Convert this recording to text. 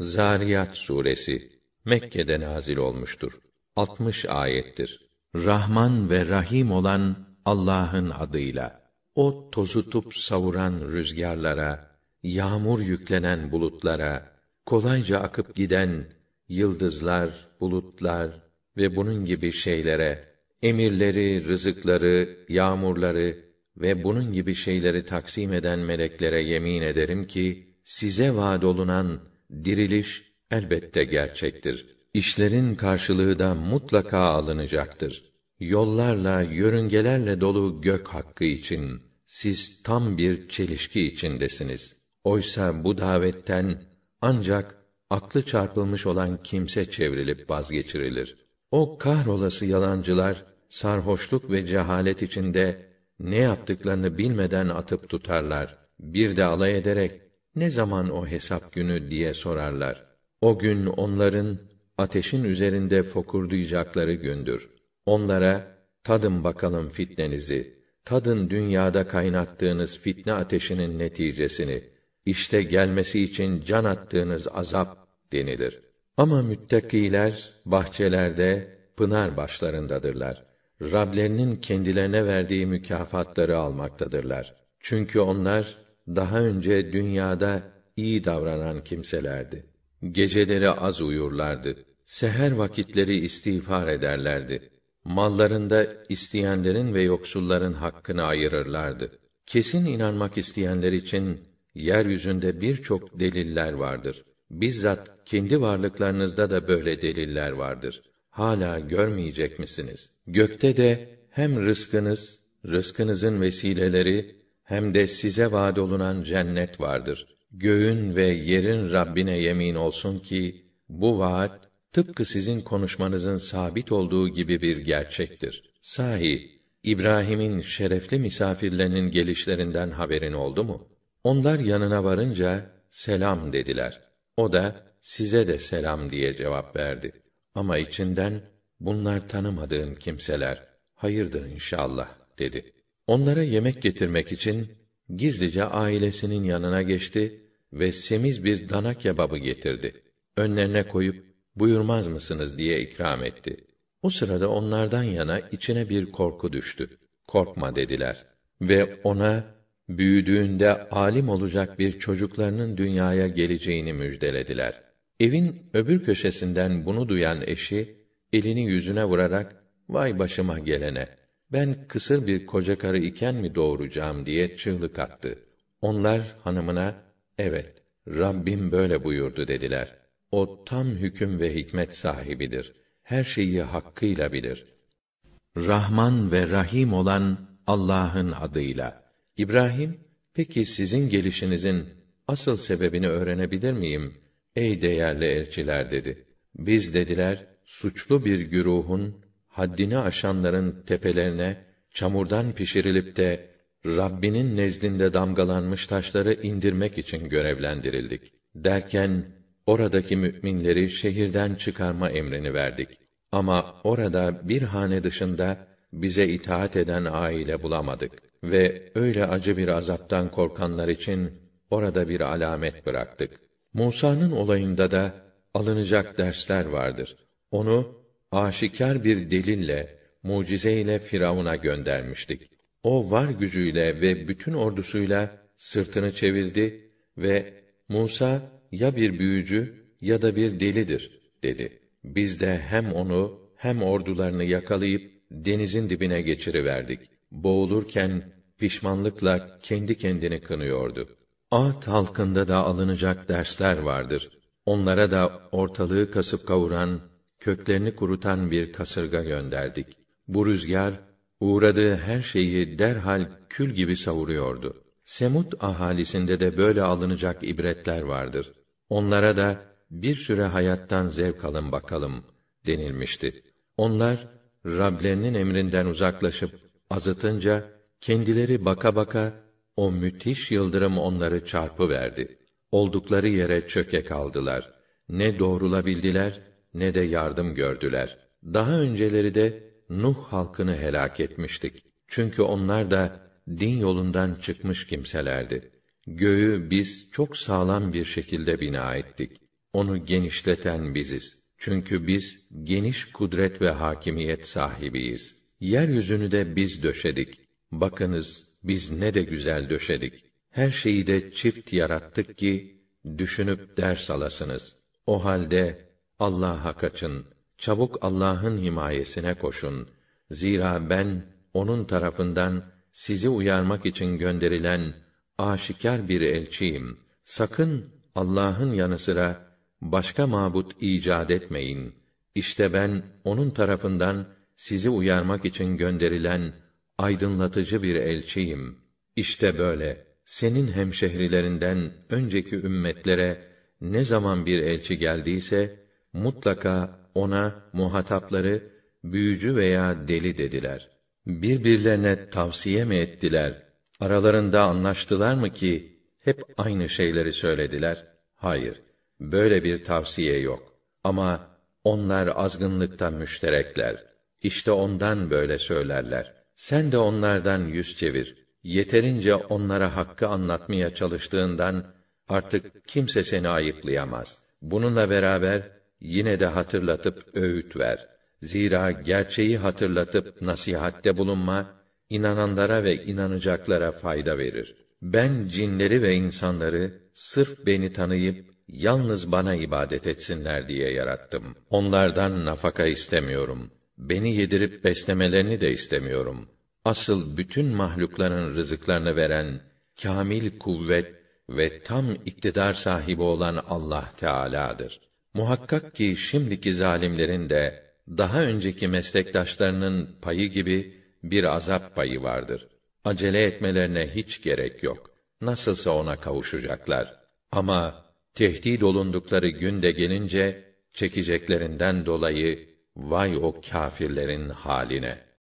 Zariyat suresi Mekke'de nazil olmuştur. 60 ayettir. Rahman ve Rahim olan Allah'ın adıyla. O tozutup savuran rüzgarlara, yağmur yüklenen bulutlara, kolayca akıp giden yıldızlar, bulutlar ve bunun gibi şeylere, emirleri, rızıkları, yağmurları ve bunun gibi şeyleri taksim eden meleklere yemin ederim ki size vaad olunan diriliş elbette gerçektir. İşlerin karşılığı da mutlaka alınacaktır. Yollarla, yörüngelerle dolu gök hakkı için siz tam bir çelişki içindesiniz. Oysa bu davetten ancak aklı çarpılmış olan kimse çevrilip vazgeçirilir. O kahrolası yalancılar sarhoşluk ve cehalet içinde ne yaptıklarını bilmeden atıp tutarlar. Bir de alay ederek ne zaman o hesap günü diye sorarlar. O gün onların ateşin üzerinde fokurdayacakları gündür. Onlara tadın bakalım fitnenizi, tadın dünyada kaynattığınız fitne ateşinin neticesini, işte gelmesi için can attığınız azap denilir. Ama müttakiler bahçelerde, pınar başlarındadırlar. Rablerinin kendilerine verdiği mükafatları almaktadırlar. Çünkü onlar daha önce dünyada iyi davranan kimselerdi. Geceleri az uyurlardı. Seher vakitleri istiğfar ederlerdi. Mallarında isteyenlerin ve yoksulların hakkını ayırırlardı. Kesin inanmak isteyenler için yeryüzünde birçok deliller vardır. Bizzat kendi varlıklarınızda da böyle deliller vardır. Hala görmeyecek misiniz? Gökte de hem rızkınız, rızkınızın vesileleri hem de size vaad olunan cennet vardır. Göğün ve yerin Rabbine yemin olsun ki bu vaat tıpkı sizin konuşmanızın sabit olduğu gibi bir gerçektir. Sahi İbrahim'in şerefli misafirlerinin gelişlerinden haberin oldu mu? Onlar yanına varınca selam dediler. O da size de selam diye cevap verdi. Ama içinden bunlar tanımadığım kimseler. Hayırdır inşallah dedi. Onlara yemek getirmek için gizlice ailesinin yanına geçti ve semiz bir dana kebabı getirdi. Önlerine koyup buyurmaz mısınız diye ikram etti. O sırada onlardan yana içine bir korku düştü. Korkma dediler ve ona büyüdüğünde alim olacak bir çocuklarının dünyaya geleceğini müjdelediler. Evin öbür köşesinden bunu duyan eşi elini yüzüne vurarak vay başıma gelene ben kısır bir koca karı iken mi doğuracağım diye çığlık attı. Onlar hanımına, evet, Rabbim böyle buyurdu dediler. O tam hüküm ve hikmet sahibidir. Her şeyi hakkıyla bilir. Rahman ve Rahim olan Allah'ın adıyla. İbrahim, peki sizin gelişinizin asıl sebebini öğrenebilir miyim? Ey değerli elçiler dedi. Biz dediler, suçlu bir güruhun haddini aşanların tepelerine çamurdan pişirilip de Rabbinin nezdinde damgalanmış taşları indirmek için görevlendirildik. Derken oradaki müminleri şehirden çıkarma emrini verdik. Ama orada bir hane dışında bize itaat eden aile bulamadık ve öyle acı bir azaptan korkanlar için orada bir alamet bıraktık. Musa'nın olayında da alınacak dersler vardır. Onu aşikar bir delille, mucizeyle Firavun'a göndermiştik. O var gücüyle ve bütün ordusuyla sırtını çevirdi ve Musa ya bir büyücü ya da bir delidir dedi. Biz de hem onu hem ordularını yakalayıp denizin dibine geçiriverdik. Boğulurken pişmanlıkla kendi kendini kınıyordu. Ad halkında da alınacak dersler vardır. Onlara da ortalığı kasıp kavuran köklerini kurutan bir kasırga gönderdik. Bu rüzgar uğradığı her şeyi derhal kül gibi savuruyordu. Semut ahalisinde de böyle alınacak ibretler vardır. Onlara da bir süre hayattan zevk alın bakalım denilmişti. Onlar Rablerinin emrinden uzaklaşıp azıtınca kendileri baka baka o müthiş yıldırım onları çarpı verdi. Oldukları yere çöke kaldılar. Ne doğrulabildiler ne de yardım gördüler. Daha önceleri de Nuh halkını helak etmiştik. Çünkü onlar da din yolundan çıkmış kimselerdi. Göğü biz çok sağlam bir şekilde bina ettik. Onu genişleten biziz. Çünkü biz geniş kudret ve hakimiyet sahibiyiz. Yeryüzünü de biz döşedik. Bakınız biz ne de güzel döşedik. Her şeyi de çift yarattık ki düşünüp ders alasınız. O halde Allah'a kaçın, çabuk Allah'ın himayesine koşun. Zira ben, onun tarafından sizi uyarmak için gönderilen aşikar bir elçiyim. Sakın Allah'ın yanı sıra başka mabut icat etmeyin. İşte ben onun tarafından sizi uyarmak için gönderilen aydınlatıcı bir elçiyim. İşte böyle senin hemşehrilerinden önceki ümmetlere ne zaman bir elçi geldiyse mutlaka ona muhatapları büyücü veya deli dediler. Birbirlerine tavsiye mi ettiler? Aralarında anlaştılar mı ki hep aynı şeyleri söylediler? Hayır. Böyle bir tavsiye yok. Ama onlar azgınlıkta müşterekler. İşte ondan böyle söylerler. Sen de onlardan yüz çevir. Yeterince onlara hakkı anlatmaya çalıştığından artık kimse seni ayıplayamaz. Bununla beraber yine de hatırlatıp öğüt ver. Zira gerçeği hatırlatıp nasihatte bulunma inananlara ve inanacaklara fayda verir. Ben cinleri ve insanları sırf beni tanıyıp yalnız bana ibadet etsinler diye yarattım. Onlardan nafaka istemiyorum. Beni yedirip beslemelerini de istemiyorum. Asıl bütün mahlukların rızıklarını veren kamil kuvvet ve tam iktidar sahibi olan Allah Teala'dır. Muhakkak ki şimdiki zalimlerin de daha önceki meslektaşlarının payı gibi bir azap payı vardır. Acele etmelerine hiç gerek yok. Nasılsa ona kavuşacaklar. Ama tehdit olundukları gün de gelince çekeceklerinden dolayı vay o kâfirlerin haline.